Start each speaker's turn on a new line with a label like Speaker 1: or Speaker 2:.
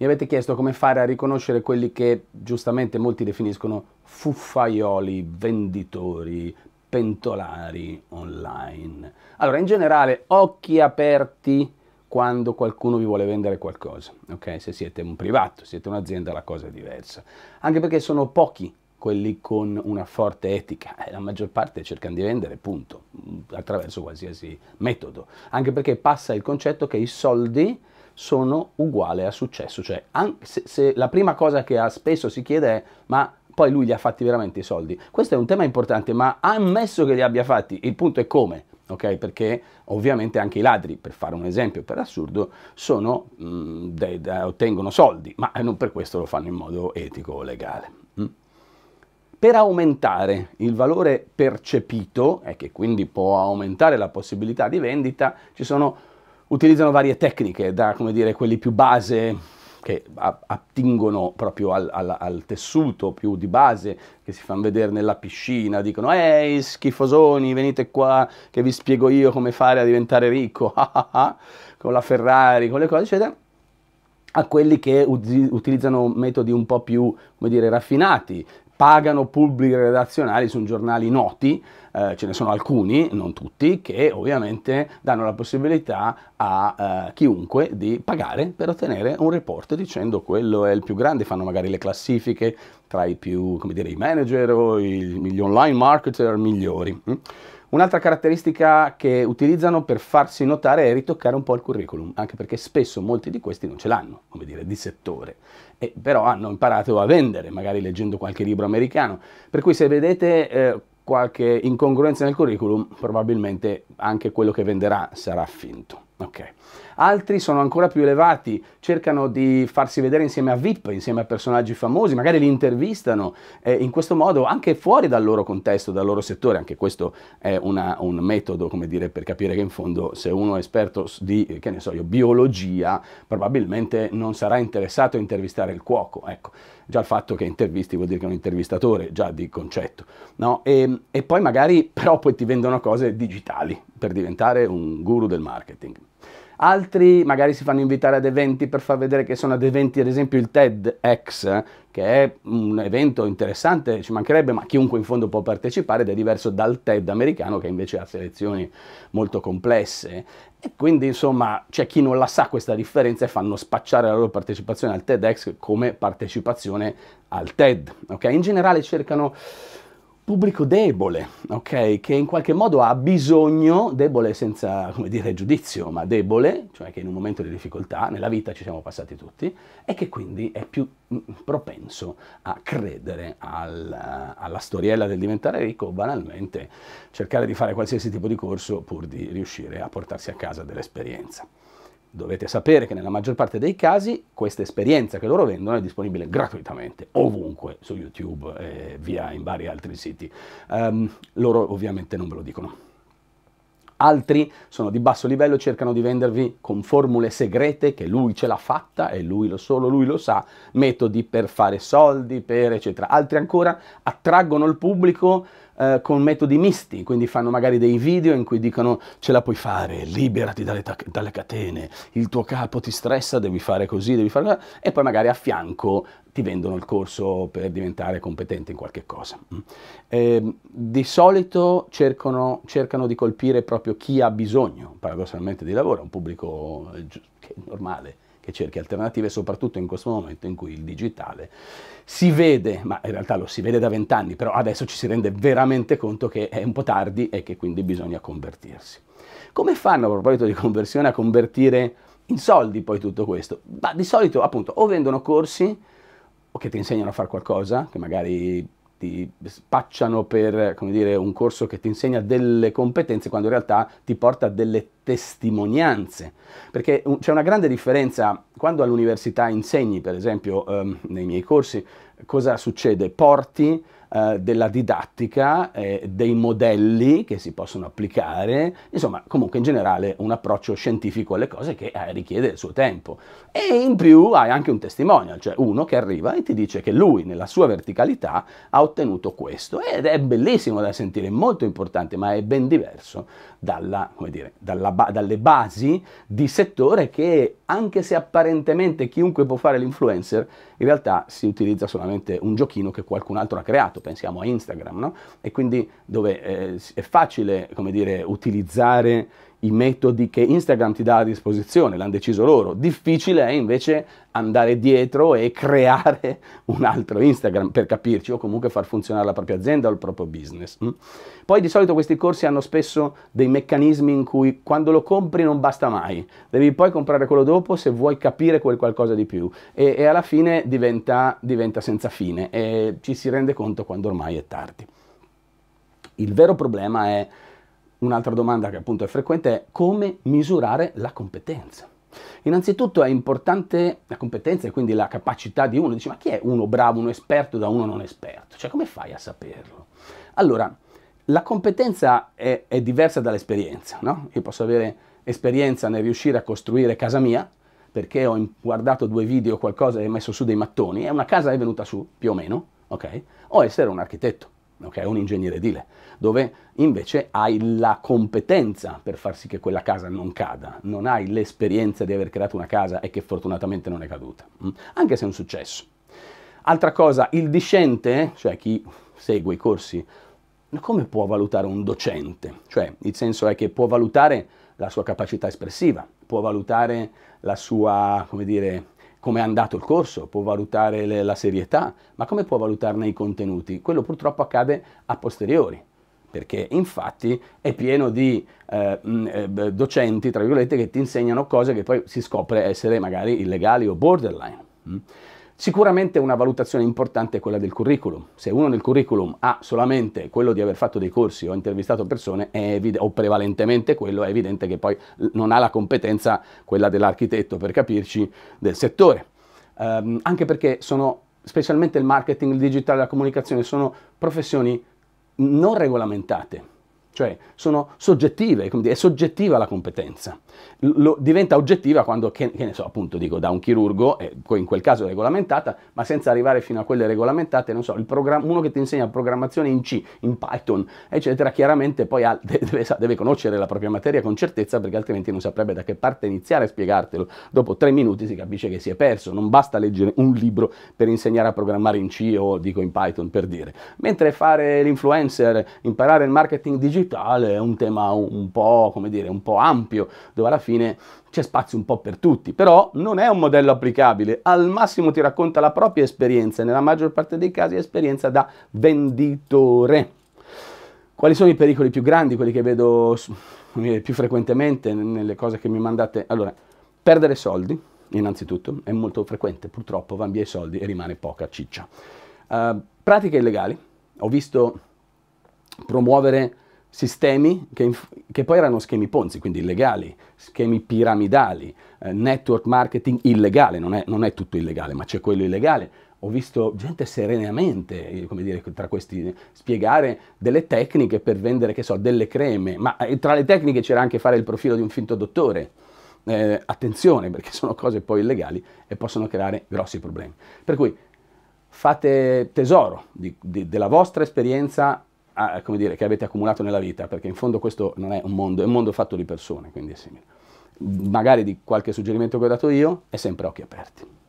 Speaker 1: Mi avete chiesto come fare a riconoscere quelli che giustamente molti definiscono fuffaioli, venditori, pentolari online. Allora, in generale, occhi aperti quando qualcuno vi vuole vendere qualcosa, ok? Se siete un privato, siete un'azienda, la cosa è diversa. Anche perché sono pochi quelli con una forte etica, eh, la maggior parte cercano di vendere, punto, attraverso qualsiasi metodo. Anche perché passa il concetto che i soldi sono uguali a successo. Cioè, anche se, se la prima cosa che spesso si chiede è ma poi lui gli ha fatti veramente i soldi? Questo è un tema importante, ma ammesso che li abbia fatti, il punto è come. Ok, Perché ovviamente anche i ladri, per fare un esempio per assurdo, sono, mh, mm, de, de, ottengono soldi, ma eh, non per questo lo fanno in modo etico o legale. Mm? Per aumentare il valore percepito, e eh, che quindi può aumentare la possibilità di vendita, ci sono utilizzano varie tecniche, da come dire, quelli più base che attingono proprio al, al, al, tessuto più di base, che si fanno vedere nella piscina, dicono ehi schifosoni venite qua che vi spiego io come fare a diventare ricco, con la Ferrari, con le cose eccetera, a quelli che utilizzano metodi un po' più, come dire, raffinati, pagano pubblici redazionali su giornali noti, eh, ce ne sono alcuni, non tutti, che ovviamente danno la possibilità a eh, chiunque di pagare per ottenere un report dicendo quello è il più grande, fanno magari le classifiche tra i più, come dire, i manager o i, gli online marketer migliori. Mm. Un'altra caratteristica che utilizzano per farsi notare è ritoccare un po' il curriculum, anche perché spesso molti di questi non ce l'hanno, come dire, di settore, e però hanno imparato a vendere, magari leggendo qualche libro americano. Per cui se vedete eh, qualche incongruenza nel curriculum, probabilmente anche quello che venderà sarà finto. Okay. Altri sono ancora più elevati, cercano di farsi vedere insieme a VIP, insieme a personaggi famosi, magari li intervistano eh, in questo modo anche fuori dal loro contesto, dal loro settore, anche questo è una, un metodo come dire, per capire che in fondo se uno è esperto di so io, biologia probabilmente non sarà interessato a intervistare il cuoco, ecco già il fatto che intervisti vuol dire che è un intervistatore, già di concetto, no? e, ehm, e poi magari però poi ti vendono cose digitali, per diventare un guru del marketing. Altri magari si fanno invitare ad eventi per far vedere che sono ad eventi, ad esempio il TEDx, che è un evento interessante, ci mancherebbe, ma chiunque in fondo può partecipare ed è diverso dal TED americano che invece ha selezioni molto complesse. E quindi insomma c'è chi non la sa questa differenza e fanno spacciare la loro partecipazione al TEDx come partecipazione al TED. Okay? In generale cercano pubblico debole, okay? che in qualche modo ha bisogno, debole senza dire, giudizio, ma debole, cioè che in un momento di difficoltà, nella vita ci siamo passati tutti, e che quindi è più mm, propenso a credere alla, alla storiella del diventare ricco, banalmente cercare di fare qualsiasi tipo di corso pur di riuscire a portarsi a casa dell'esperienza. Dovete sapere che nella maggior parte dei casi questa esperienza che loro vendono è disponibile gratuitamente ovunque su YouTube e via in vari altri siti. Um, loro ovviamente non ve lo dicono. Altri sono di basso livello e cercano di vendervi con formule segrete che lui ce l'ha fatta e lui lo solo lui lo sa, metodi per fare soldi, per eccetera. Altri ancora attraggono il pubblico eh, con metodi misti, quindi fanno magari dei video in cui dicono ce la puoi fare, liberati dalle, dalle catene, il tuo capo ti stressa, devi fare così, devi fare e poi magari a fianco ti vendono il corso per diventare competente in qualche cosa. Eh, di solito cercano, cercano di colpire proprio chi ha bisogno, paradossalmente, di lavoro, un pubblico eh, normale che cerchi alternative, soprattutto in questo momento in cui il digitale si vede, ma in realtà lo si vede da vent'anni, però adesso ci si rende veramente conto che è un po' tardi e che quindi bisogna convertirsi. Come fanno a proposito di conversione a convertire in soldi poi tutto questo? Ma di solito appunto o vendono corsi o che ti insegnano a fare qualcosa, che magari ti spacciano per dire, un corso che ti insegna delle competenze quando in realtà ti porta delle testimonianze. Perché c'è una grande differenza quando all'università insegni, per esempio ehm, nei miei corsi, cosa succede? Porti eh, della didattica, eh, dei modelli che si possono applicare, insomma comunque in generale un approccio scientifico alle cose che eh, richiede il suo tempo. E in più hai anche un testimonial, cioè uno che arriva e ti dice che lui nella sua verticalità ha ottenuto questo ed è bellissimo da sentire, molto importante, ma è ben diverso dalla, dire, dalla ba dalle basi di settore che anche se apparentemente chiunque può fare l'influencer, in realtà si utilizza solamente un giochino che qualcun altro ha creato mercato, pensiamo a Instagram, no? e quindi dove eh, è facile dire, utilizzare i metodi che Instagram ti dà a disposizione, l'hanno deciso loro. Difficile è invece andare dietro e creare un altro Instagram per capirci o comunque far funzionare la propria azienda o il proprio business. Mm? Poi di solito questi corsi hanno spesso dei meccanismi in cui quando lo compri non basta mai, devi poi comprare quello dopo se vuoi capire quel qualcosa di più e, e alla fine diventa, diventa senza fine e ci si rende conto quando ormai è tardi. Il vero problema è Un'altra domanda che appunto è frequente è come misurare la competenza. Innanzitutto è importante la competenza e quindi la capacità di uno. Dici ma chi è uno bravo, uno esperto da uno non esperto? Cioè come fai a saperlo? Allora, la competenza è, è diversa dall'esperienza, no? Io posso avere esperienza nel riuscire a costruire casa mia, perché ho guardato due video, o qualcosa e ho messo su dei mattoni, e una casa è venuta su, più o meno, ok? O essere un architetto ok? Un ingegnere edile, dove invece hai la competenza per far sì che quella casa non cada, non hai l'esperienza di aver creato una casa e che fortunatamente non è caduta, mm? anche se è un successo. Altra cosa, il discente, cioè chi segue i corsi, come può valutare un docente? Cioè, il senso è che può valutare la sua capacità espressiva, può valutare la sua, come dire, come è andato il corso, può valutare le, la serietà, ma come può valutarne i contenuti? Quello purtroppo accade a posteriori perché infatti è pieno di eh, eh docenti, tra virgolette, che ti insegnano cose che poi si scopre essere magari illegali o borderline. Sicuramente una valutazione importante è quella del curriculum. Se uno nel curriculum ha solamente quello di aver fatto dei corsi o intervistato persone, evidente, o prevalentemente quello, è evidente che poi non ha la competenza, quella dell'architetto per capirci, del settore. Um, anche perché sono, specialmente il marketing, il digitale, la comunicazione, sono professioni non regolamentate cioè sono soggettive, è soggettiva la competenza. Lo, diventa oggettiva quando, che, che, ne so, appunto dico da un chirurgo, eh, in quel caso regolamentata, ma senza arrivare fino a quelle regolamentate, non so, uno che ti insegna programmazione in C, in Python, eccetera, chiaramente poi ha, deve, deve, conoscere la propria materia con certezza perché altrimenti non saprebbe da che parte iniziare a spiegartelo. Dopo tre minuti si capisce che si è perso, non basta leggere un libro per insegnare a programmare in C o dico in Python per dire. Mentre fare l'influencer, imparare il marketing digitale, digitale è un tema un po', come dire, un po' ampio, dove alla fine c'è spazio un po' per tutti, però non è un modello applicabile, al massimo ti racconta la propria esperienza, nella maggior parte dei casi è esperienza da venditore. Quali sono i pericoli più grandi, quelli che vedo più frequentemente nelle cose che mi mandate? Allora, perdere soldi, innanzitutto, è molto frequente, purtroppo van via i soldi e rimane poca ciccia. Uh, pratiche illegali, ho visto promuovere sistemi che, che, poi erano schemi Ponzi, quindi illegali, schemi piramidali, eh, network marketing illegale, non è, non è, tutto illegale, ma c'è quello illegale. Ho visto gente serenamente, eh, come dire, tra questi, spiegare delle tecniche per vendere, che so, delle creme, ma eh, tra le tecniche c'era anche fare il profilo di un finto dottore. Eh, attenzione, perché sono cose poi illegali e possono creare grossi problemi. Per cui fate tesoro di, di, della vostra esperienza come dire, che avete accumulato nella vita, perché in fondo questo non è un mondo, è un mondo fatto di persone, quindi è simile. Magari di qualche suggerimento che ho dato io, è sempre occhi aperti.